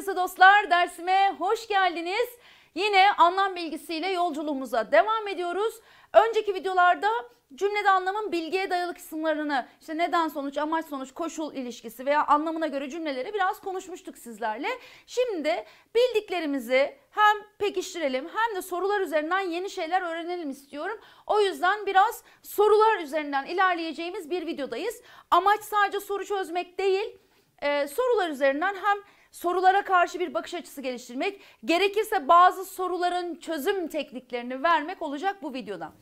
Şarkısı dostlar dersime hoş geldiniz. Yine anlam bilgisiyle yolculuğumuza devam ediyoruz. Önceki videolarda cümlede anlamın bilgiye dayalı kısımlarını işte neden sonuç, amaç sonuç, koşul ilişkisi veya anlamına göre cümleleri biraz konuşmuştuk sizlerle. Şimdi bildiklerimizi hem pekiştirelim hem de sorular üzerinden yeni şeyler öğrenelim istiyorum. O yüzden biraz sorular üzerinden ilerleyeceğimiz bir videodayız. Amaç sadece soru çözmek değil, e, sorular üzerinden hem sorulara karşı bir bakış açısı geliştirmek, gerekirse bazı soruların çözüm tekniklerini vermek olacak bu videoda.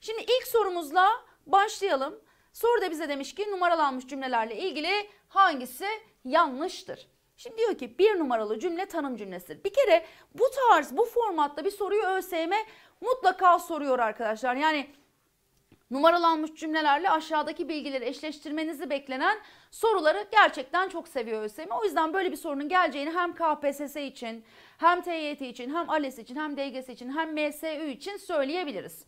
Şimdi ilk sorumuzla başlayalım. Soru da bize demiş ki numaralanmış cümlelerle ilgili hangisi yanlıştır? Şimdi diyor ki bir numaralı cümle tanım cümlesidir. Bir kere bu tarz bu formatta bir soruyu ÖSYM mutlaka soruyor arkadaşlar. Yani Numaralanmış cümlelerle aşağıdaki bilgileri eşleştirmenizi beklenen soruları gerçekten çok seviyor ÖSYM. O yüzden böyle bir sorunun geleceğini hem KPSS için, hem TYT için, hem ALES için, hem DGS için, hem MSÜ için söyleyebiliriz.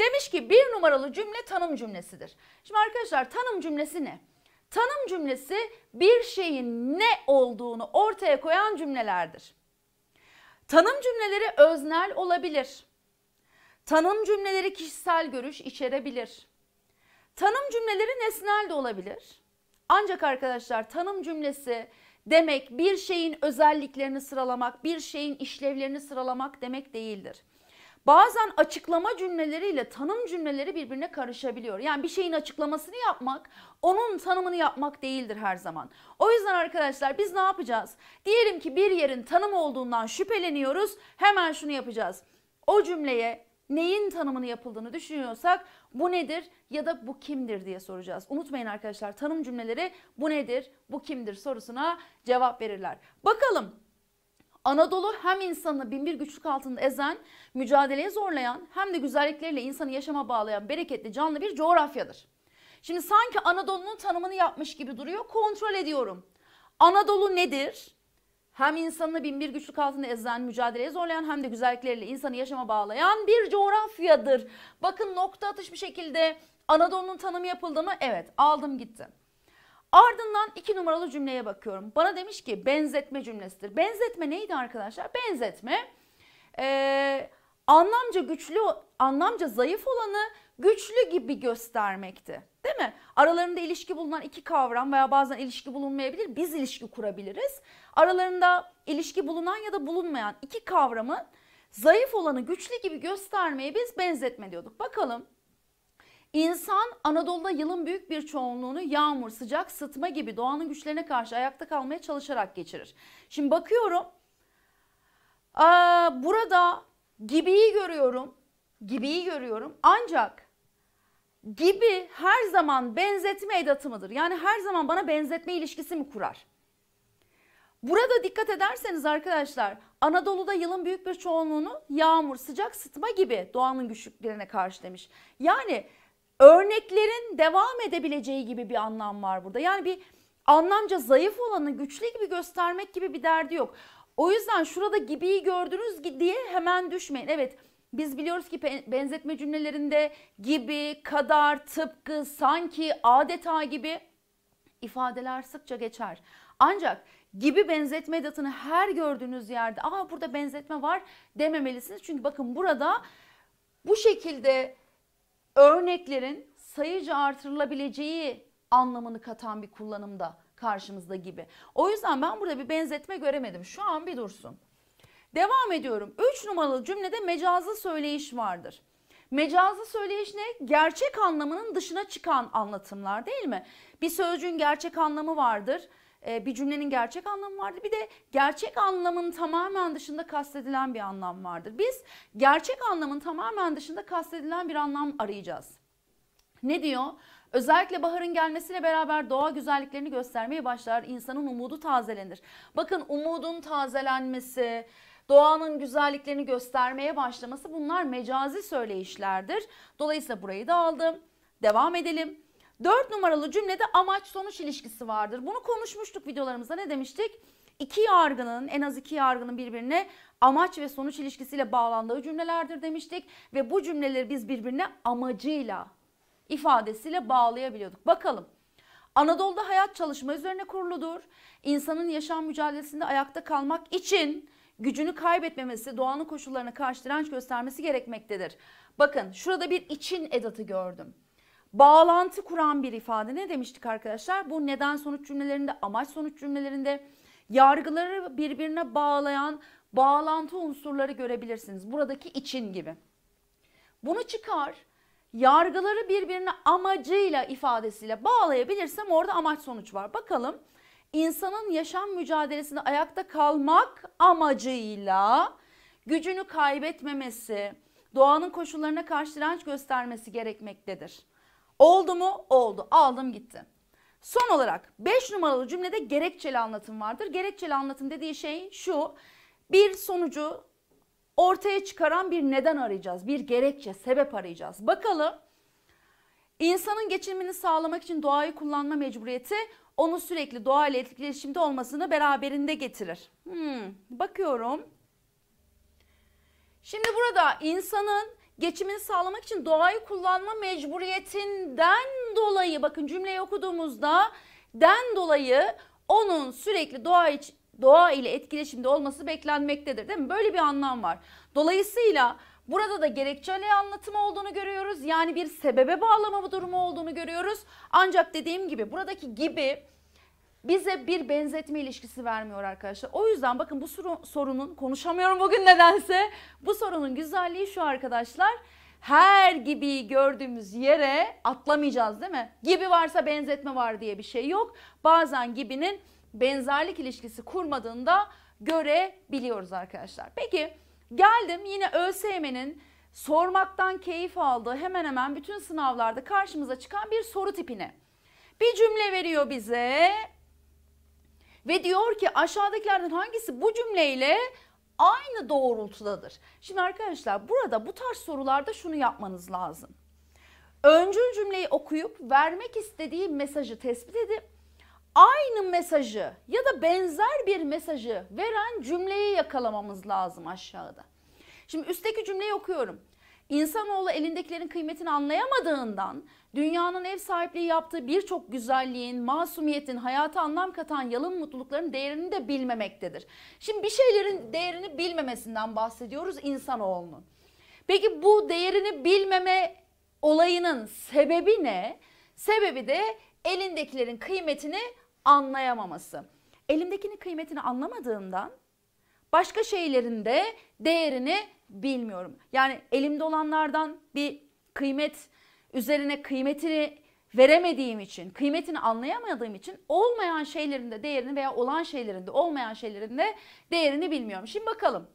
Demiş ki bir numaralı cümle tanım cümlesidir. Şimdi arkadaşlar tanım cümlesi ne? Tanım cümlesi bir şeyin ne olduğunu ortaya koyan cümlelerdir. Tanım cümleleri öznel olabilir. Tanım cümleleri kişisel görüş içerebilir. Tanım cümleleri nesnel de olabilir. Ancak arkadaşlar tanım cümlesi demek bir şeyin özelliklerini sıralamak, bir şeyin işlevlerini sıralamak demek değildir. Bazen açıklama cümleleriyle tanım cümleleri birbirine karışabiliyor. Yani bir şeyin açıklamasını yapmak, onun tanımını yapmak değildir her zaman. O yüzden arkadaşlar biz ne yapacağız? Diyelim ki bir yerin tanım olduğundan şüpheleniyoruz. Hemen şunu yapacağız. O cümleye neyin tanımını yapıldığını düşünüyorsak bu nedir ya da bu kimdir diye soracağız. Unutmayın arkadaşlar tanım cümleleri bu nedir, bu kimdir sorusuna cevap verirler. Bakalım Anadolu hem insanı binbir güçlük altında ezen, mücadeleye zorlayan hem de güzellikleriyle insanı yaşama bağlayan bereketli canlı bir coğrafyadır. Şimdi sanki Anadolu'nun tanımını yapmış gibi duruyor. Kontrol ediyorum. Anadolu nedir? hem insanını bir güçlük altında ezen, mücadeleye zorlayan hem de güzellikleriyle insanı yaşama bağlayan bir coğrafyadır. Bakın nokta atış bir şekilde Anadolu'nun tanımı yapıldı mı? Evet aldım gitti. Ardından iki numaralı cümleye bakıyorum. Bana demiş ki benzetme cümlesidir. Benzetme neydi arkadaşlar? Benzetme ee, anlamca güçlü, anlamca zayıf olanı güçlü gibi göstermekti. Değil mi? Aralarında ilişki bulunan iki kavram veya bazen ilişki bulunmayabilir. Biz ilişki kurabiliriz aralarında ilişki bulunan ya da bulunmayan iki kavramı zayıf olanı güçlü gibi göstermeye biz benzetme diyorduk. Bakalım İnsan Anadolu'da yılın büyük bir çoğunluğunu yağmur, sıcak, sıtma gibi doğanın güçlerine karşı ayakta kalmaya çalışarak geçirir. Şimdi bakıyorum aa, burada gibiyi görüyorum, gibiyi görüyorum ancak gibi her zaman benzetme edatı mıdır? Yani her zaman bana benzetme ilişkisi mi kurar? Burada dikkat ederseniz arkadaşlar Anadolu'da yılın büyük bir çoğunluğunu yağmur, sıcak, sıtma gibi doğanın güçlüklerine karşı demiş. Yani örneklerin devam edebileceği gibi bir anlam var burada. Yani bir anlamca zayıf olanı güçlü gibi göstermek gibi bir derdi yok. O yüzden şurada gibiyi gördünüz diye hemen düşmeyin. Evet biz biliyoruz ki benzetme cümlelerinde gibi, kadar, tıpkı, sanki, adeta gibi ifadeler sıkça geçer. Ancak gibi benzetme edatını her gördüğünüz yerde aa burada benzetme var dememelisiniz. Çünkü bakın burada bu şekilde örneklerin sayıca artırılabileceği anlamını katan bir kullanımda karşımızda gibi. O yüzden ben burada bir benzetme göremedim. Şu an bir dursun. Devam ediyorum. 3 numaralı cümlede mecazlı söyleyiş vardır. Mecazlı söyleyiş ne? Gerçek anlamının dışına çıkan anlatımlar değil mi? Bir sözcüğün gerçek anlamı vardır. Ee, bir cümlenin gerçek anlamı vardır. Bir de gerçek anlamın tamamen dışında kastedilen bir anlam vardır. Biz gerçek anlamın tamamen dışında kastedilen bir anlam arayacağız. Ne diyor? Özellikle baharın gelmesiyle beraber doğa güzelliklerini göstermeye başlar. İnsanın umudu tazelenir. Bakın umudun tazelenmesi, doğanın güzelliklerini göstermeye başlaması bunlar mecazi söyleyişlerdir. Dolayısıyla burayı da aldım. Devam edelim. 4 numaralı cümlede amaç sonuç ilişkisi vardır. Bunu konuşmuştuk videolarımızda ne demiştik? İki yargının en az iki yargının birbirine amaç ve sonuç ilişkisiyle bağlandığı cümlelerdir demiştik. Ve bu cümleleri biz birbirine amacıyla ifadesiyle bağlayabiliyorduk. Bakalım. Anadolu'da hayat çalışma üzerine kuruludur. İnsanın yaşam mücadelesinde ayakta kalmak için gücünü kaybetmemesi, doğanın koşullarına karşı direnç göstermesi gerekmektedir. Bakın şurada bir için edatı gördüm bağlantı kuran bir ifade. Ne demiştik arkadaşlar? Bu neden sonuç cümlelerinde, amaç sonuç cümlelerinde yargıları birbirine bağlayan bağlantı unsurları görebilirsiniz. Buradaki için gibi. Bunu çıkar, yargıları birbirine amacıyla ifadesiyle bağlayabilirsem orada amaç sonuç var. Bakalım insanın yaşam mücadelesinde ayakta kalmak amacıyla gücünü kaybetmemesi, doğanın koşullarına karşı direnç göstermesi gerekmektedir. Oldu mu? Oldu. Aldım gitti. Son olarak 5 numaralı cümlede gerekçeli anlatım vardır. Gerekçeli anlatım dediği şey şu. Bir sonucu ortaya çıkaran bir neden arayacağız. Bir gerekçe, sebep arayacağız. Bakalım insanın geçimini sağlamak için doğayı kullanma mecburiyeti onu sürekli doğayla etkileşimde olmasını beraberinde getirir. Hmm, bakıyorum. Şimdi burada insanın geçimini sağlamak için doğayı kullanma mecburiyetinden dolayı bakın cümleyi okuduğumuzda den dolayı onun sürekli doğa için doğa ile etkileşimde olması beklenmektedir değil mi? Böyle bir anlam var. Dolayısıyla burada da gerekçeli anlatım olduğunu görüyoruz. Yani bir sebebe bağlama durumu olduğunu görüyoruz. Ancak dediğim gibi buradaki gibi bize bir benzetme ilişkisi vermiyor arkadaşlar. O yüzden bakın bu sorunun konuşamıyorum bugün nedense. Bu sorunun güzelliği şu arkadaşlar. Her gibi gördüğümüz yere atlamayacağız değil mi? Gibi varsa benzetme var diye bir şey yok. Bazen gibinin benzerlik ilişkisi kurmadığında görebiliyoruz arkadaşlar. Peki geldim yine ÖSYM'nin sormaktan keyif aldığı hemen hemen bütün sınavlarda karşımıza çıkan bir soru tipine. Bir cümle veriyor bize. Ve diyor ki aşağıdakilerden hangisi bu cümleyle aynı doğrultudadır. Şimdi arkadaşlar burada bu tarz sorularda şunu yapmanız lazım. Öncül cümleyi okuyup vermek istediği mesajı tespit edip aynı mesajı ya da benzer bir mesajı veren cümleyi yakalamamız lazım aşağıda. Şimdi üstteki cümleyi okuyorum. İnsanoğlu elindekilerin kıymetini anlayamadığından dünyanın ev sahipliği yaptığı birçok güzelliğin, masumiyetin, hayata anlam katan yalın mutlulukların değerini de bilmemektedir. Şimdi bir şeylerin değerini bilmemesinden bahsediyoruz insanoğlunun. Peki bu değerini bilmeme olayının sebebi ne? Sebebi de elindekilerin kıymetini anlayamaması. Elimdekinin kıymetini anlamadığından başka şeylerin de değerini bilmiyorum. Yani elimde olanlardan bir kıymet üzerine kıymetini veremediğim için, kıymetini anlayamadığım için olmayan şeylerin de değerini veya olan şeylerin de olmayan şeylerin de değerini bilmiyorum. Şimdi bakalım.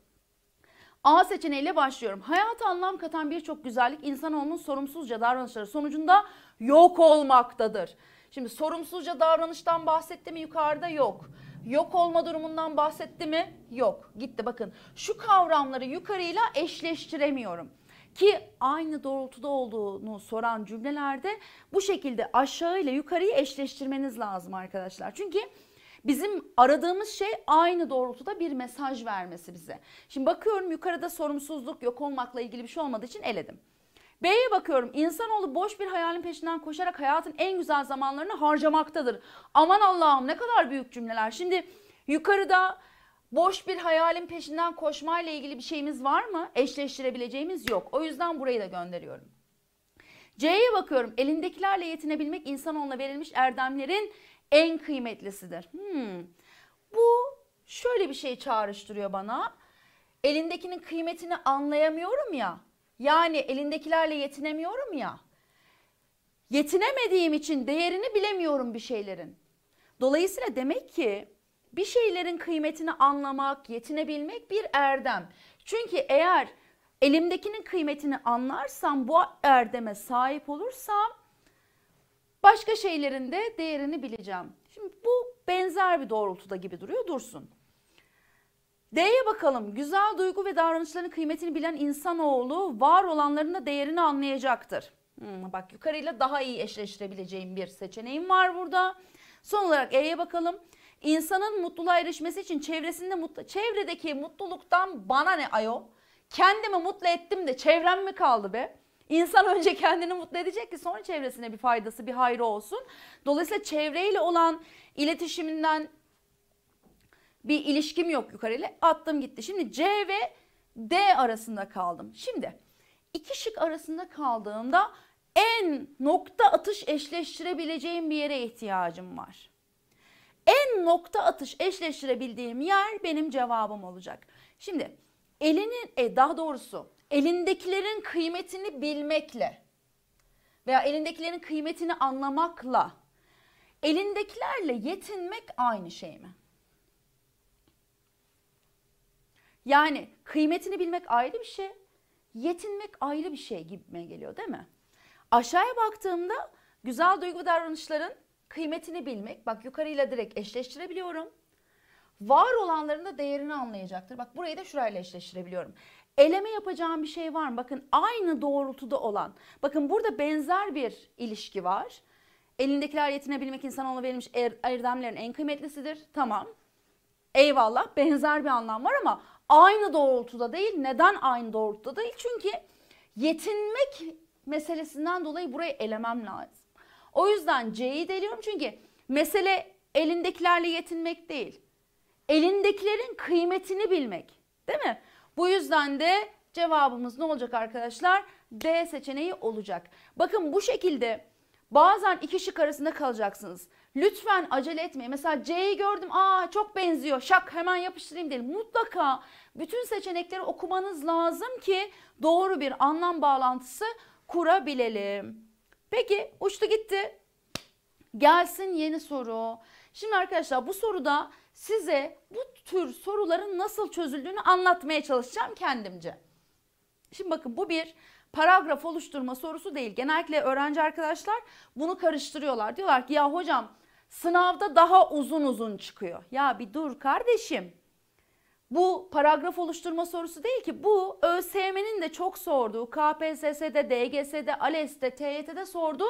A seçeneğiyle başlıyorum. Hayata anlam katan birçok güzellik insanoğlunun sorumsuzca davranışları sonucunda yok olmaktadır. Şimdi sorumsuzca davranıştan bahsetti mi yukarıda yok yok olma durumundan bahsetti mi? Yok. Gitti bakın. Şu kavramları yukarıyla eşleştiremiyorum ki aynı doğrultuda olduğunu soran cümlelerde bu şekilde aşağıyla yukarıyı eşleştirmeniz lazım arkadaşlar. Çünkü bizim aradığımız şey aynı doğrultuda bir mesaj vermesi bize. Şimdi bakıyorum yukarıda sorumsuzluk yok olmakla ilgili bir şey olmadığı için eledim. B'ye bakıyorum. İnsanoğlu boş bir hayalin peşinden koşarak hayatın en güzel zamanlarını harcamaktadır. Aman Allah'ım ne kadar büyük cümleler. Şimdi yukarıda boş bir hayalin peşinden koşmayla ilgili bir şeyimiz var mı? Eşleştirebileceğimiz yok. O yüzden burayı da gönderiyorum. C'ye bakıyorum. Elindekilerle yetinebilmek insanoğluna verilmiş erdemlerin en kıymetlisidir. Hmm. Bu şöyle bir şey çağrıştırıyor bana. Elindekinin kıymetini anlayamıyorum ya. Yani elindekilerle yetinemiyorum ya. Yetinemediğim için değerini bilemiyorum bir şeylerin. Dolayısıyla demek ki bir şeylerin kıymetini anlamak, yetinebilmek bir erdem. Çünkü eğer elimdekinin kıymetini anlarsam, bu erdeme sahip olursam başka şeylerin de değerini bileceğim. Şimdi bu benzer bir doğrultuda gibi duruyor, dursun. D'ye bakalım. Güzel duygu ve davranışların kıymetini bilen insanoğlu var olanların da değerini anlayacaktır. Hmm, bak yukarıyla daha iyi eşleştirebileceğim bir seçeneğim var burada. Son olarak E'ye bakalım. İnsanın mutluluğa erişmesi için çevresinde mutlu, çevredeki mutluluktan bana ne ayo? Kendimi mutlu ettim de çevrem mi kaldı be? İnsan önce kendini mutlu edecek ki sonra çevresine bir faydası, bir hayrı olsun. Dolayısıyla çevreyle olan iletişiminden bir ilişkim yok yukarıyla attım gitti. Şimdi C ve D arasında kaldım. Şimdi iki şık arasında kaldığımda en nokta atış eşleştirebileceğim bir yere ihtiyacım var. En nokta atış eşleştirebildiğim yer benim cevabım olacak. Şimdi elinin e, daha doğrusu elindekilerin kıymetini bilmekle veya elindekilerin kıymetini anlamakla elindekilerle yetinmek aynı şey mi? Yani kıymetini bilmek ayrı bir şey, yetinmek ayrı bir şey gibime geliyor değil mi? Aşağıya baktığımda güzel duygu ve davranışların kıymetini bilmek, bak yukarıyla direkt eşleştirebiliyorum. Var olanların da değerini anlayacaktır. Bak burayı da şurayla eşleştirebiliyorum. Eleme yapacağım bir şey var mı? Bakın aynı doğrultuda olan. Bakın burada benzer bir ilişki var. Elindekiler yetinebilmek insanoğluna verilmiş er, erdemlerin en kıymetlisidir. Tamam. Eyvallah benzer bir anlam var ama aynı doğrultuda değil. Neden aynı doğrultuda değil? Çünkü yetinmek meselesinden dolayı burayı elemem lazım. O yüzden C'yi deliyorum çünkü mesele elindekilerle yetinmek değil. Elindekilerin kıymetini bilmek. Değil mi? Bu yüzden de cevabımız ne olacak arkadaşlar? D seçeneği olacak. Bakın bu şekilde bazen iki şık arasında kalacaksınız. Lütfen acele etmeyin. Mesela C'yi gördüm. Aa çok benziyor. Şak hemen yapıştırayım değil. Mutlaka bütün seçenekleri okumanız lazım ki doğru bir anlam bağlantısı kurabilelim. Peki uçtu gitti. Gelsin yeni soru. Şimdi arkadaşlar bu soruda size bu tür soruların nasıl çözüldüğünü anlatmaya çalışacağım kendimce. Şimdi bakın bu bir paragraf oluşturma sorusu değil. Genellikle öğrenci arkadaşlar bunu karıştırıyorlar. Diyorlar ki ya hocam Sınavda daha uzun uzun çıkıyor. Ya bir dur kardeşim. Bu paragraf oluşturma sorusu değil ki. Bu ÖSYM'nin de çok sorduğu, KPSS'de, DGS'de, ALES'te, TYT'de sorduğu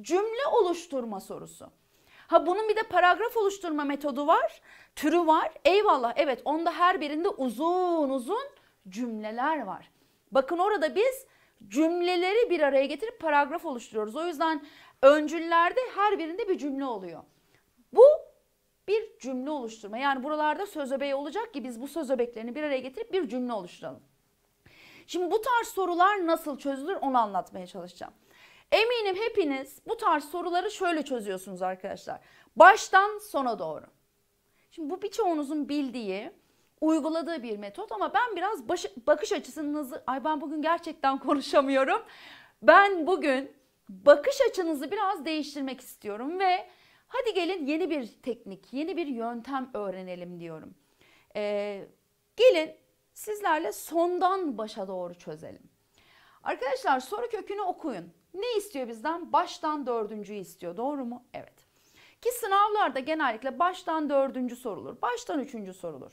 cümle oluşturma sorusu. Ha bunun bir de paragraf oluşturma metodu var, türü var. Eyvallah evet onda her birinde uzun uzun cümleler var. Bakın orada biz cümleleri bir araya getirip paragraf oluşturuyoruz. O yüzden öncüllerde her birinde bir cümle oluyor. Bu bir cümle oluşturma. Yani buralarda söz öbeği olacak ki biz bu söz öbeklerini bir araya getirip bir cümle oluşturalım. Şimdi bu tarz sorular nasıl çözülür onu anlatmaya çalışacağım. Eminim hepiniz bu tarz soruları şöyle çözüyorsunuz arkadaşlar. Baştan sona doğru. Şimdi bu birçoğunuzun bildiği, uyguladığı bir metot ama ben biraz başı, bakış açısınızı... Ay ben bugün gerçekten konuşamıyorum. Ben bugün bakış açınızı biraz değiştirmek istiyorum ve hadi gelin yeni bir teknik, yeni bir yöntem öğrenelim diyorum. Ee, gelin sizlerle sondan başa doğru çözelim. Arkadaşlar soru kökünü okuyun. Ne istiyor bizden? Baştan dördüncüyü istiyor. Doğru mu? Evet. Ki sınavlarda genellikle baştan dördüncü sorulur. Baştan üçüncü sorulur.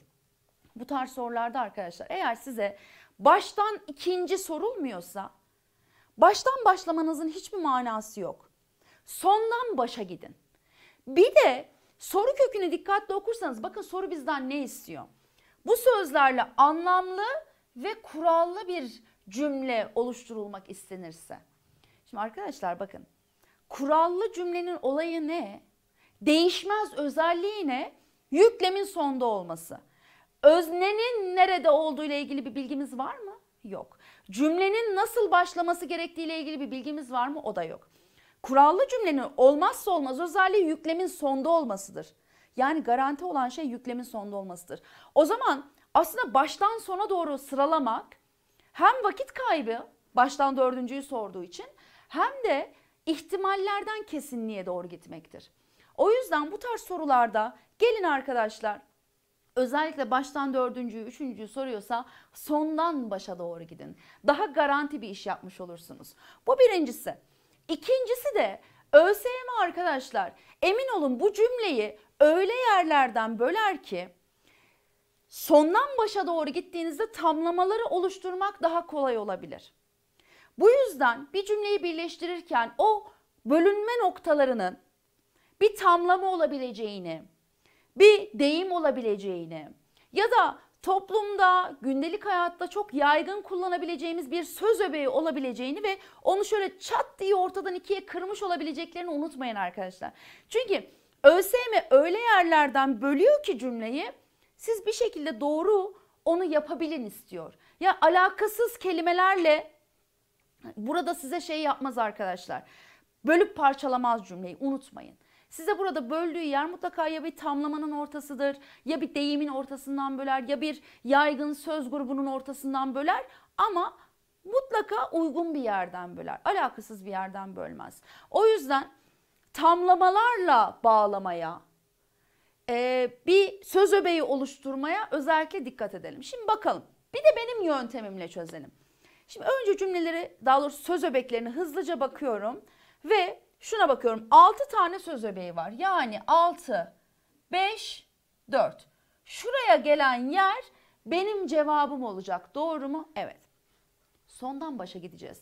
Bu tarz sorularda arkadaşlar eğer size baştan ikinci sorulmuyorsa Baştan başlamanızın hiçbir manası yok. Sondan başa gidin. Bir de soru kökünü dikkatli okursanız bakın soru bizden ne istiyor? Bu sözlerle anlamlı ve kurallı bir cümle oluşturulmak istenirse. Şimdi arkadaşlar bakın. Kurallı cümlenin olayı ne? Değişmez özelliği ne? Yüklemin sonda olması. Öznenin nerede olduğu ile ilgili bir bilgimiz var mı? Yok. Cümlenin nasıl başlaması gerektiğiyle ilgili bir bilgimiz var mı? O da yok. Kurallı cümlenin olmazsa olmaz özelliği yüklemin sonda olmasıdır. Yani garanti olan şey yüklemin sonda olmasıdır. O zaman aslında baştan sona doğru sıralamak hem vakit kaybı baştan dördüncüyü sorduğu için hem de ihtimallerden kesinliğe doğru gitmektir. O yüzden bu tarz sorularda gelin arkadaşlar özellikle baştan dördüncüyü, üçüncüyü soruyorsa sondan başa doğru gidin. Daha garanti bir iş yapmış olursunuz. Bu birincisi. İkincisi de ÖSYM arkadaşlar emin olun bu cümleyi öyle yerlerden böler ki sondan başa doğru gittiğinizde tamlamaları oluşturmak daha kolay olabilir. Bu yüzden bir cümleyi birleştirirken o bölünme noktalarının bir tamlama olabileceğini, bir deyim olabileceğini ya da toplumda, gündelik hayatta çok yaygın kullanabileceğimiz bir söz öbeği olabileceğini ve onu şöyle çat diye ortadan ikiye kırmış olabileceklerini unutmayın arkadaşlar. Çünkü ÖSYM öyle yerlerden bölüyor ki cümleyi siz bir şekilde doğru onu yapabilin istiyor. Ya alakasız kelimelerle burada size şey yapmaz arkadaşlar. Bölüp parçalamaz cümleyi unutmayın. Size burada böldüğü yer mutlaka ya bir tamlamanın ortasıdır, ya bir deyimin ortasından böler, ya bir yaygın söz grubunun ortasından böler ama mutlaka uygun bir yerden böler. Alakasız bir yerden bölmez. O yüzden tamlamalarla bağlamaya, e, bir söz öbeği oluşturmaya özellikle dikkat edelim. Şimdi bakalım. Bir de benim yöntemimle çözelim. Şimdi önce cümleleri, daha doğrusu söz öbeklerini hızlıca bakıyorum ve şuna bakıyorum. 6 tane söz öbeği var. Yani 6, 5, 4. Şuraya gelen yer benim cevabım olacak. Doğru mu? Evet. Sondan başa gideceğiz.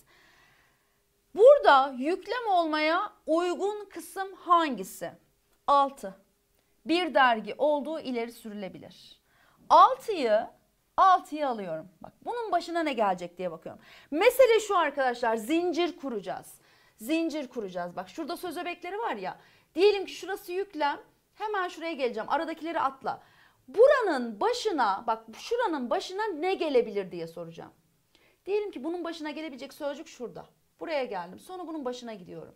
Burada yüklem olmaya uygun kısım hangisi? 6. Bir dergi olduğu ileri sürülebilir. 6'yı 6'yı alıyorum. Bak bunun başına ne gelecek diye bakıyorum. Mesele şu arkadaşlar zincir kuracağız zincir kuracağız. Bak şurada söz öbekleri var ya. Diyelim ki şurası yüklem. Hemen şuraya geleceğim. Aradakileri atla. Buranın başına bak şuranın başına ne gelebilir diye soracağım. Diyelim ki bunun başına gelebilecek sözcük şurada. Buraya geldim. Sonra bunun başına gidiyorum.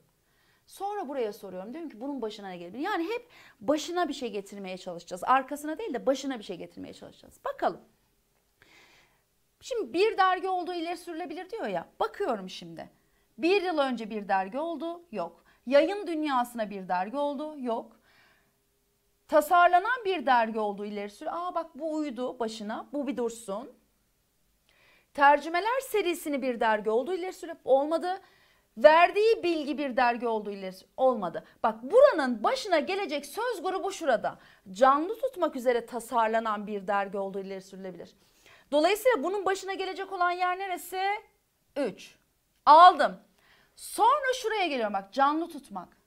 Sonra buraya soruyorum. Diyorum ki bunun başına ne gelebilir? Yani hep başına bir şey getirmeye çalışacağız. Arkasına değil de başına bir şey getirmeye çalışacağız. Bakalım. Şimdi bir dergi olduğu ileri sürülebilir diyor ya. Bakıyorum şimdi. Bir yıl önce bir dergi oldu, yok. Yayın dünyasına bir dergi oldu, yok. Tasarlanan bir dergi oldu ileri sür. Aa bak bu uydu başına, bu bir dursun. Tercümeler serisini bir dergi oldu ileri sürüp olmadı. Verdiği bilgi bir dergi oldu ileri olmadı. Bak buranın başına gelecek söz grubu şurada. Canlı tutmak üzere tasarlanan bir dergi oldu ileri sürülebilir. Dolayısıyla bunun başına gelecek olan yer neresi? 3. Aldım. Sonra şuraya geliyorum bak canlı tutmak.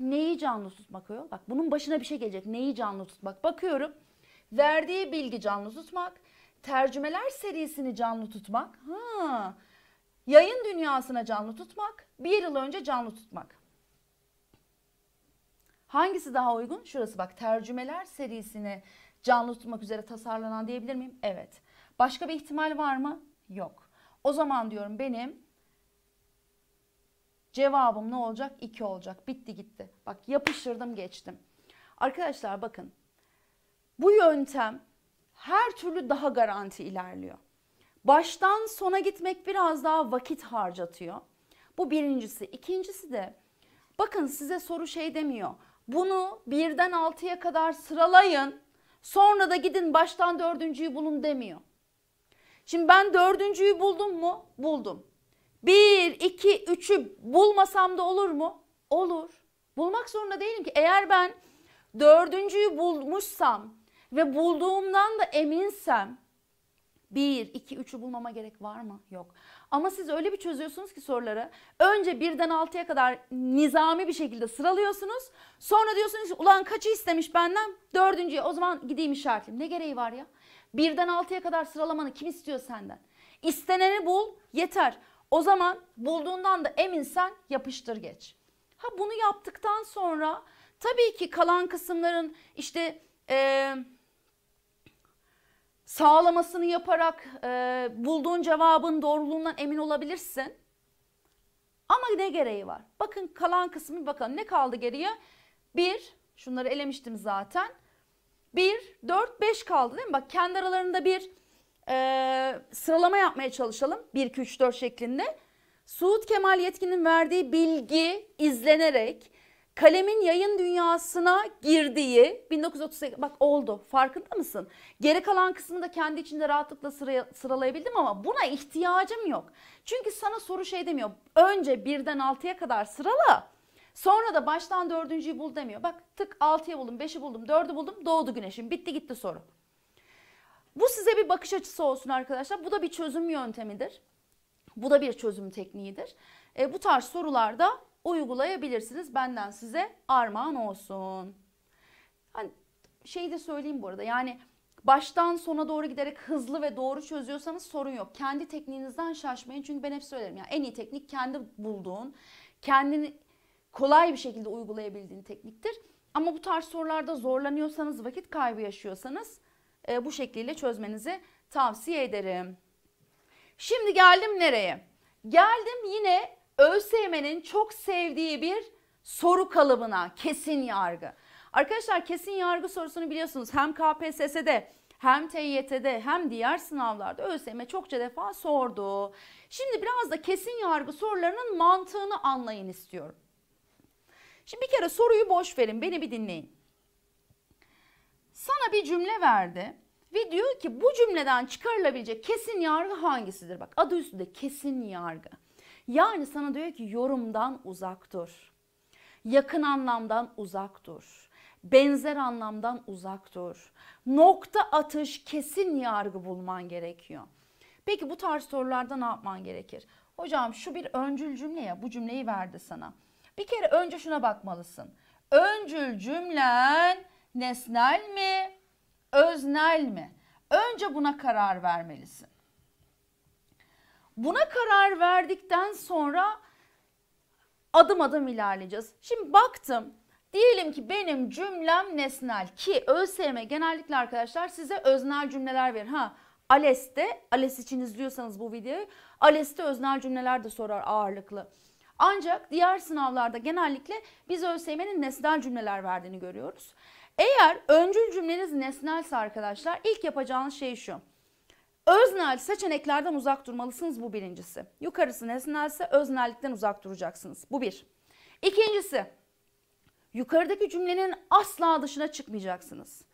Neyi canlı tutmak o? Bak bunun başına bir şey gelecek. Neyi canlı tutmak? Bakıyorum. Verdiği bilgi canlı tutmak. Tercümeler serisini canlı tutmak. Ha. Yayın dünyasına canlı tutmak. Bir yıl önce canlı tutmak. Hangisi daha uygun? Şurası bak tercümeler serisini canlı tutmak üzere tasarlanan diyebilir miyim? Evet. Başka bir ihtimal var mı? Yok. O zaman diyorum benim Cevabım ne olacak? 2 olacak. Bitti gitti. Bak yapıştırdım geçtim. Arkadaşlar bakın. Bu yöntem her türlü daha garanti ilerliyor. Baştan sona gitmek biraz daha vakit harcatıyor. Bu birincisi. İkincisi de bakın size soru şey demiyor. Bunu birden altıya kadar sıralayın. Sonra da gidin baştan dördüncüyü bulun demiyor. Şimdi ben dördüncüyü buldum mu? Buldum. 1, 2, 3'ü bulmasam da olur mu? Olur. Bulmak zorunda değilim ki. Eğer ben dördüncüyü bulmuşsam ve bulduğumdan da eminsem 1, 2, 3'ü bulmama gerek var mı? Yok. Ama siz öyle bir çözüyorsunuz ki soruları. Önce 1'den 6'ya kadar nizami bir şekilde sıralıyorsunuz. Sonra diyorsunuz ulan kaçı istemiş benden? Dördüncüye o zaman gideyim işaretleyeyim. Ne gereği var ya? Birden altıya kadar sıralamanı kim istiyor senden? İsteneni bul yeter. O zaman bulduğundan da eminsen yapıştır geç. Ha bunu yaptıktan sonra tabii ki kalan kısımların işte e, sağlamasını yaparak e, bulduğun cevabın doğruluğundan emin olabilirsin. Ama ne gereği var? Bakın kalan kısmı bakalım ne kaldı geriye? Bir, şunları elemiştim zaten. Bir, dört beş kaldı değil mi? Bak kendi aralarında bir e, sıralama yapmaya çalışalım. 1, 2, 3, 4 şeklinde. Suud Kemal Yetkin'in verdiği bilgi izlenerek kalemin yayın dünyasına girdiği 1938 bak oldu farkında mısın? Geri kalan kısmı da kendi içinde rahatlıkla sıraya, sıralayabildim ama buna ihtiyacım yok. Çünkü sana soru şey demiyor. Önce birden 6'ya kadar sırala. Sonra da baştan dördüncüyü bul demiyor. Bak tık 6'ya buldum, 5'i buldum, 4'ü buldum, doğdu güneşim. Bitti gitti soru. Bu size bir bakış açısı olsun arkadaşlar. Bu da bir çözüm yöntemidir. Bu da bir çözüm tekniğidir. E, bu tarz sorularda uygulayabilirsiniz. Benden size armağan olsun. Hani şeyi de söyleyeyim bu arada. Yani baştan sona doğru giderek hızlı ve doğru çözüyorsanız sorun yok. Kendi tekniğinizden şaşmayın. Çünkü ben hep söylerim yani en iyi teknik kendi bulduğun, kendini kolay bir şekilde uygulayabildiğin tekniktir. Ama bu tarz sorularda zorlanıyorsanız, vakit kaybı yaşıyorsanız e, bu şekliyle çözmenizi tavsiye ederim. Şimdi geldim nereye? Geldim yine ÖSYM'nin çok sevdiği bir soru kalıbına kesin yargı. Arkadaşlar kesin yargı sorusunu biliyorsunuz hem KPSS'de hem TYT'de hem diğer sınavlarda ÖSYM çokça defa sordu. Şimdi biraz da kesin yargı sorularının mantığını anlayın istiyorum. Şimdi bir kere soruyu boş verin beni bir dinleyin sana bir cümle verdi ve diyor ki bu cümleden çıkarılabilecek kesin yargı hangisidir? Bak adı üstünde kesin yargı. Yani sana diyor ki yorumdan uzak dur. Yakın anlamdan uzak dur. Benzer anlamdan uzak dur. Nokta atış kesin yargı bulman gerekiyor. Peki bu tarz sorularda ne yapman gerekir? Hocam şu bir öncül cümle ya bu cümleyi verdi sana. Bir kere önce şuna bakmalısın. Öncül cümlen Nesnel mi? Öznel mi? Önce buna karar vermelisin. Buna karar verdikten sonra adım adım ilerleyeceğiz. Şimdi baktım Diyelim ki benim cümlem nesnel ki ÖSYM genellikle arkadaşlar size öznel cümleler verir. Ha ALES'te, ALES için izliyorsanız bu videoyu ALES'te öznel cümleler de sorar ağırlıklı. Ancak diğer sınavlarda genellikle biz ÖSYM'nin nesnel cümleler verdiğini görüyoruz. Eğer öncül cümleniz nesnelse arkadaşlar ilk yapacağınız şey şu. Öznel seçeneklerden uzak durmalısınız bu birincisi. Yukarısı nesnelse öznellikten uzak duracaksınız. Bu bir. İkincisi yukarıdaki cümlenin asla dışına çıkmayacaksınız.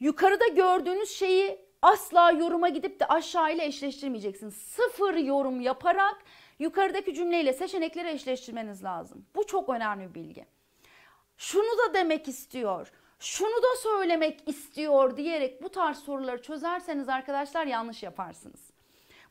Yukarıda gördüğünüz şeyi asla yoruma gidip de aşağı ile eşleştirmeyeceksiniz. Sıfır yorum yaparak yukarıdaki cümleyle seçenekleri eşleştirmeniz lazım. Bu çok önemli bir bilgi. Şunu da demek istiyor şunu da söylemek istiyor diyerek bu tarz soruları çözerseniz arkadaşlar yanlış yaparsınız.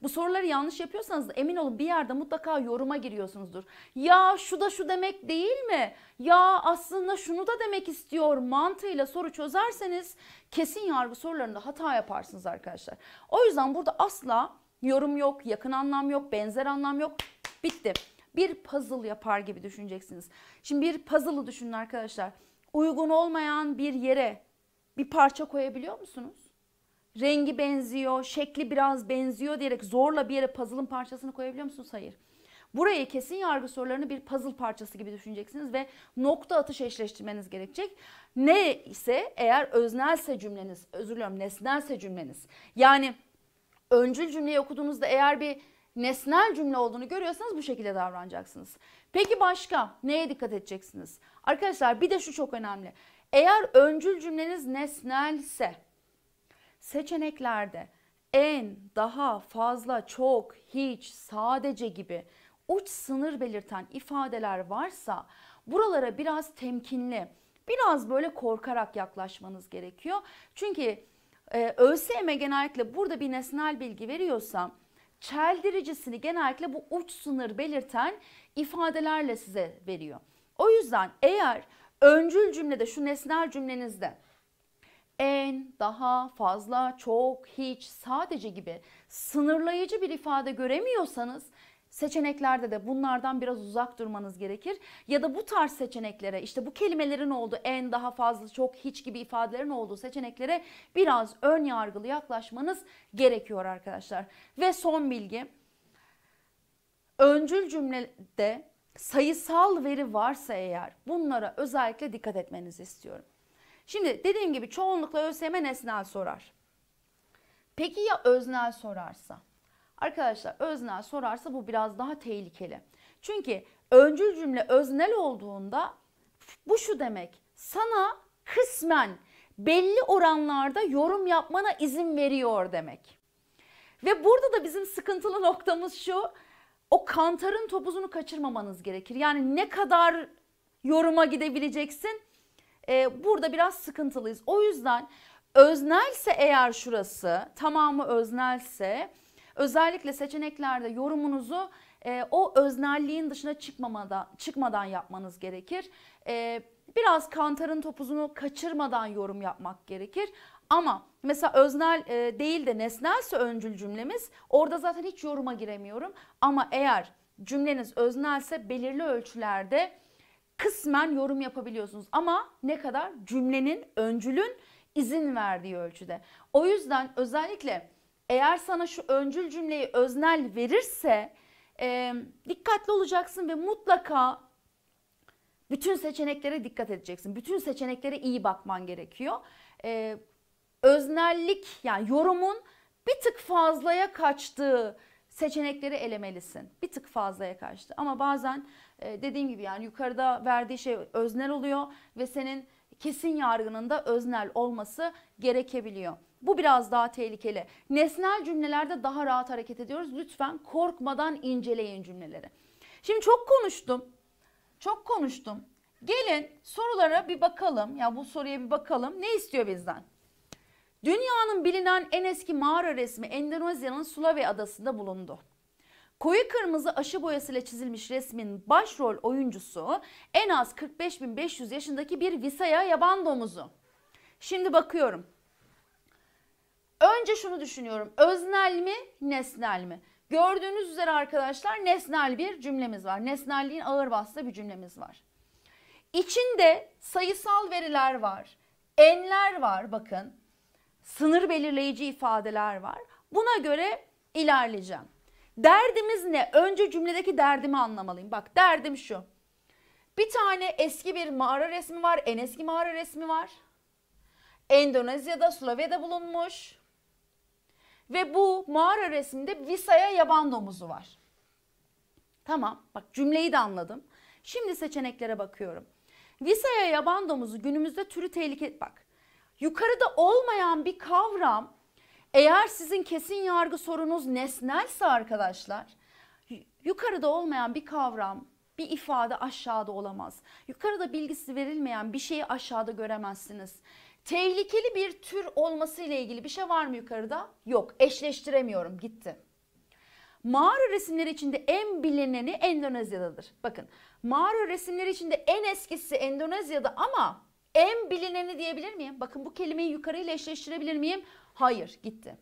Bu soruları yanlış yapıyorsanız emin olun bir yerde mutlaka yoruma giriyorsunuzdur. Ya şu da şu demek değil mi? Ya aslında şunu da demek istiyor mantığıyla soru çözerseniz kesin yargı sorularında hata yaparsınız arkadaşlar. O yüzden burada asla yorum yok, yakın anlam yok, benzer anlam yok. Bitti. Bir puzzle yapar gibi düşüneceksiniz. Şimdi bir puzzle'ı düşünün arkadaşlar uygun olmayan bir yere bir parça koyabiliyor musunuz? Rengi benziyor, şekli biraz benziyor diyerek zorla bir yere puzzle'ın parçasını koyabiliyor musunuz? Hayır. Burayı kesin yargı sorularını bir puzzle parçası gibi düşüneceksiniz ve nokta atış eşleştirmeniz gerekecek. Ne ise eğer öznelse cümleniz, özür diliyorum nesnelse cümleniz. Yani öncül cümleyi okuduğunuzda eğer bir nesnel cümle olduğunu görüyorsanız bu şekilde davranacaksınız. Peki başka neye dikkat edeceksiniz? Arkadaşlar bir de şu çok önemli. Eğer öncül cümleniz nesnelse seçeneklerde en, daha, fazla, çok, hiç, sadece gibi uç sınır belirten ifadeler varsa buralara biraz temkinli, biraz böyle korkarak yaklaşmanız gerekiyor. Çünkü e, ÖSYM genellikle burada bir nesnel bilgi veriyorsa çeldiricisini genellikle bu uç sınır belirten ifadelerle size veriyor. O yüzden eğer öncül cümlede şu nesnel cümlenizde en, daha, fazla, çok, hiç, sadece gibi sınırlayıcı bir ifade göremiyorsanız seçeneklerde de bunlardan biraz uzak durmanız gerekir. Ya da bu tarz seçeneklere işte bu kelimelerin olduğu en daha fazla çok hiç gibi ifadelerin olduğu seçeneklere biraz ön yargılı yaklaşmanız gerekiyor arkadaşlar. Ve son bilgi öncül cümlede sayısal veri varsa eğer bunlara özellikle dikkat etmenizi istiyorum. Şimdi dediğim gibi çoğunlukla ÖSYM nesnel sorar. Peki ya öznel sorarsa? Arkadaşlar öznel sorarsa bu biraz daha tehlikeli. Çünkü öncül cümle öznel olduğunda bu şu demek. Sana kısmen belli oranlarda yorum yapmana izin veriyor demek. Ve burada da bizim sıkıntılı noktamız şu o kantarın topuzunu kaçırmamanız gerekir. Yani ne kadar yoruma gidebileceksin e, burada biraz sıkıntılıyız. O yüzden öznelse eğer şurası tamamı öznelse özellikle seçeneklerde yorumunuzu e, o öznelliğin dışına çıkmamadan, çıkmadan yapmanız gerekir. E, biraz kantarın topuzunu kaçırmadan yorum yapmak gerekir. Ama mesela öznel e, değil de nesnelse öncül cümlemiz orada zaten hiç yoruma giremiyorum. Ama eğer cümleniz öznelse belirli ölçülerde kısmen yorum yapabiliyorsunuz. Ama ne kadar? Cümlenin, öncülün izin verdiği ölçüde. O yüzden özellikle eğer sana şu öncül cümleyi öznel verirse e, dikkatli olacaksın ve mutlaka bütün seçeneklere dikkat edeceksin. Bütün seçeneklere iyi bakman gerekiyor. E, öznellik yani yorumun bir tık fazlaya kaçtığı seçenekleri elemelisin. Bir tık fazlaya kaçtı. Ama bazen e, dediğim gibi yani yukarıda verdiği şey öznel oluyor ve senin kesin yargının da öznel olması gerekebiliyor. Bu biraz daha tehlikeli. Nesnel cümlelerde daha rahat hareket ediyoruz. Lütfen korkmadan inceleyin cümleleri. Şimdi çok konuştum. Çok konuştum. Gelin sorulara bir bakalım. Ya bu soruya bir bakalım. Ne istiyor bizden? Dünyanın bilinen en eski mağara resmi Endonezya'nın Sulawesi adasında bulundu. Koyu kırmızı aşı boyasıyla çizilmiş resmin başrol oyuncusu en az 45.500 yaşındaki bir Visaya yaban domuzu. Şimdi bakıyorum. Önce şunu düşünüyorum. Öznel mi, nesnel mi? Gördüğünüz üzere arkadaşlar nesnel bir cümlemiz var. Nesnelliğin ağır bastığı bir cümlemiz var. İçinde sayısal veriler var. Enler var bakın sınır belirleyici ifadeler var. Buna göre ilerleyeceğim. Derdimiz ne? Önce cümledeki derdimi anlamalıyım. Bak derdim şu. Bir tane eski bir mağara resmi var. En eski mağara resmi var. Endonezya'da, Slove'de bulunmuş. Ve bu mağara resminde Visa'ya yaban domuzu var. Tamam bak cümleyi de anladım. Şimdi seçeneklere bakıyorum. Visa'ya yaban domuzu günümüzde türü tehlike... Bak Yukarıda olmayan bir kavram eğer sizin kesin yargı sorunuz nesnelse arkadaşlar yukarıda olmayan bir kavram bir ifade aşağıda olamaz. Yukarıda bilgisi verilmeyen bir şeyi aşağıda göremezsiniz. Tehlikeli bir tür olması ile ilgili bir şey var mı yukarıda? Yok. Eşleştiremiyorum. Gitti. Mağara resimleri içinde en bilineni Endonezya'dadır. Bakın mağara resimleri içinde en eskisi Endonezya'da ama en bilineni diyebilir miyim? Bakın bu kelimeyi yukarıyla eşleştirebilir miyim? Hayır gitti.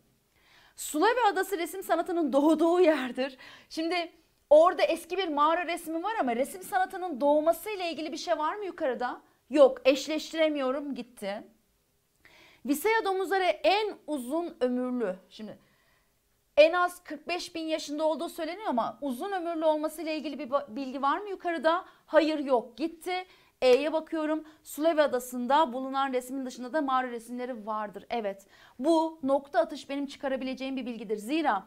Sulavi Adası resim sanatının doğduğu yerdir. Şimdi orada eski bir mağara resmi var ama resim sanatının doğması ile ilgili bir şey var mı yukarıda? Yok eşleştiremiyorum gitti. Visaya domuzları en uzun ömürlü. Şimdi en az 45 bin yaşında olduğu söyleniyor ama uzun ömürlü olması ile ilgili bir bilgi var mı yukarıda? Hayır yok gitti. E'ye bakıyorum. Sulevi Adası'nda bulunan resmin dışında da mağara resimleri vardır. Evet bu nokta atış benim çıkarabileceğim bir bilgidir. Zira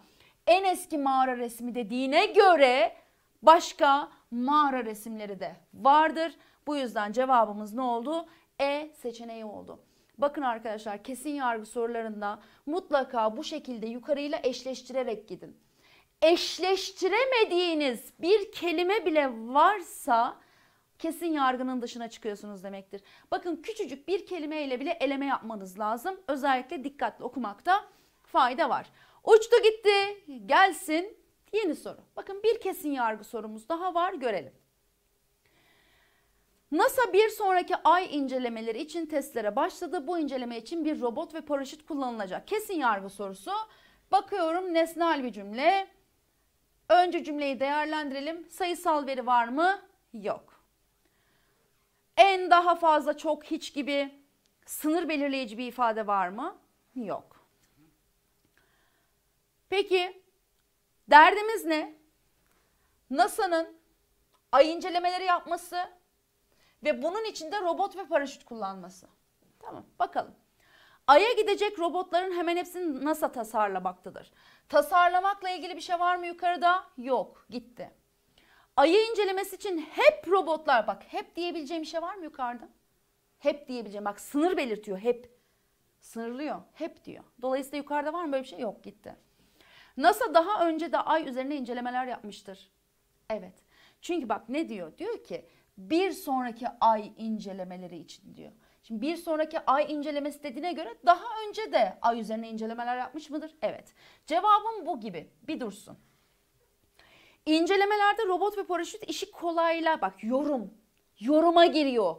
en eski mağara resmi dediğine göre başka mağara resimleri de vardır. Bu yüzden cevabımız ne oldu? E seçeneği oldu. Bakın arkadaşlar kesin yargı sorularında mutlaka bu şekilde yukarıyla eşleştirerek gidin. Eşleştiremediğiniz bir kelime bile varsa kesin yargının dışına çıkıyorsunuz demektir. Bakın küçücük bir kelimeyle bile eleme yapmanız lazım. Özellikle dikkatli okumakta fayda var. Uçtu gitti. Gelsin yeni soru. Bakın bir kesin yargı sorumuz daha var görelim. NASA bir sonraki ay incelemeleri için testlere başladı. Bu inceleme için bir robot ve paraşüt kullanılacak. Kesin yargı sorusu. Bakıyorum nesnel bir cümle. Önce cümleyi değerlendirelim. Sayısal veri var mı? Yok en daha fazla çok hiç gibi sınır belirleyici bir ifade var mı? Yok. Peki derdimiz ne? NASA'nın ay incelemeleri yapması ve bunun içinde robot ve paraşüt kullanması. Tamam bakalım. Ay'a gidecek robotların hemen hepsini NASA tasarlamaktadır. Tasarlamakla ilgili bir şey var mı yukarıda? Yok gitti. Ayı incelemesi için hep robotlar bak hep diyebileceğim bir şey var mı yukarıda? Hep diyebileceğim bak sınır belirtiyor hep. Sınırlıyor hep diyor. Dolayısıyla yukarıda var mı böyle bir şey? Yok gitti. NASA daha önce de ay üzerine incelemeler yapmıştır. Evet. Çünkü bak ne diyor? Diyor ki bir sonraki ay incelemeleri için diyor. Şimdi bir sonraki ay incelemesi dediğine göre daha önce de ay üzerine incelemeler yapmış mıdır? Evet. Cevabım bu gibi. Bir dursun. İncelemelerde robot ve paraşüt işi kolayla bak yorum. Yoruma giriyor.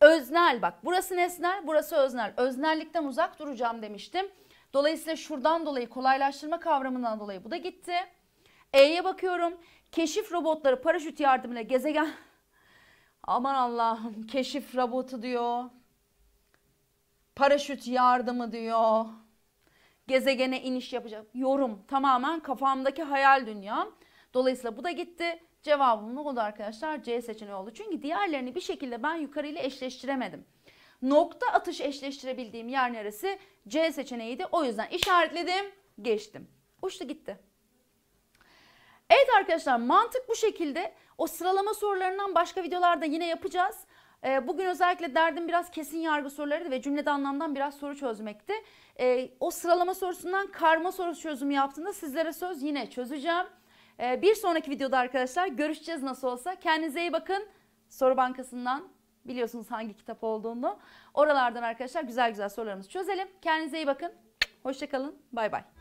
Öznel bak burası nesnel burası öznel. Öznellikten uzak duracağım demiştim. Dolayısıyla şuradan dolayı kolaylaştırma kavramından dolayı bu da gitti. E'ye bakıyorum. Keşif robotları paraşüt yardımıyla gezegen... Aman Allah'ım keşif robotu diyor. Paraşüt yardımı diyor. Gezegene iniş yapacak. Yorum tamamen kafamdaki hayal dünyam. Dolayısıyla bu da gitti. Cevabım ne oldu arkadaşlar? C seçeneği oldu. Çünkü diğerlerini bir şekilde ben yukarıyla eşleştiremedim. Nokta atış eşleştirebildiğim yer neresi? C seçeneğiydi. O yüzden işaretledim, geçtim. Uçtu gitti. Evet arkadaşlar mantık bu şekilde. O sıralama sorularından başka videolarda yine yapacağız. Ee, bugün özellikle derdim biraz kesin yargı sorularıydı ve cümlede anlamdan biraz soru çözmekti. Ee, o sıralama sorusundan karma sorusu çözümü yaptığında sizlere söz yine çözeceğim. Ee, bir sonraki videoda arkadaşlar görüşeceğiz nasıl olsa. Kendinize iyi bakın. Soru Bankası'ndan biliyorsunuz hangi kitap olduğunu. Oralardan arkadaşlar güzel güzel sorularımızı çözelim. Kendinize iyi bakın. Hoşçakalın. Bay bay.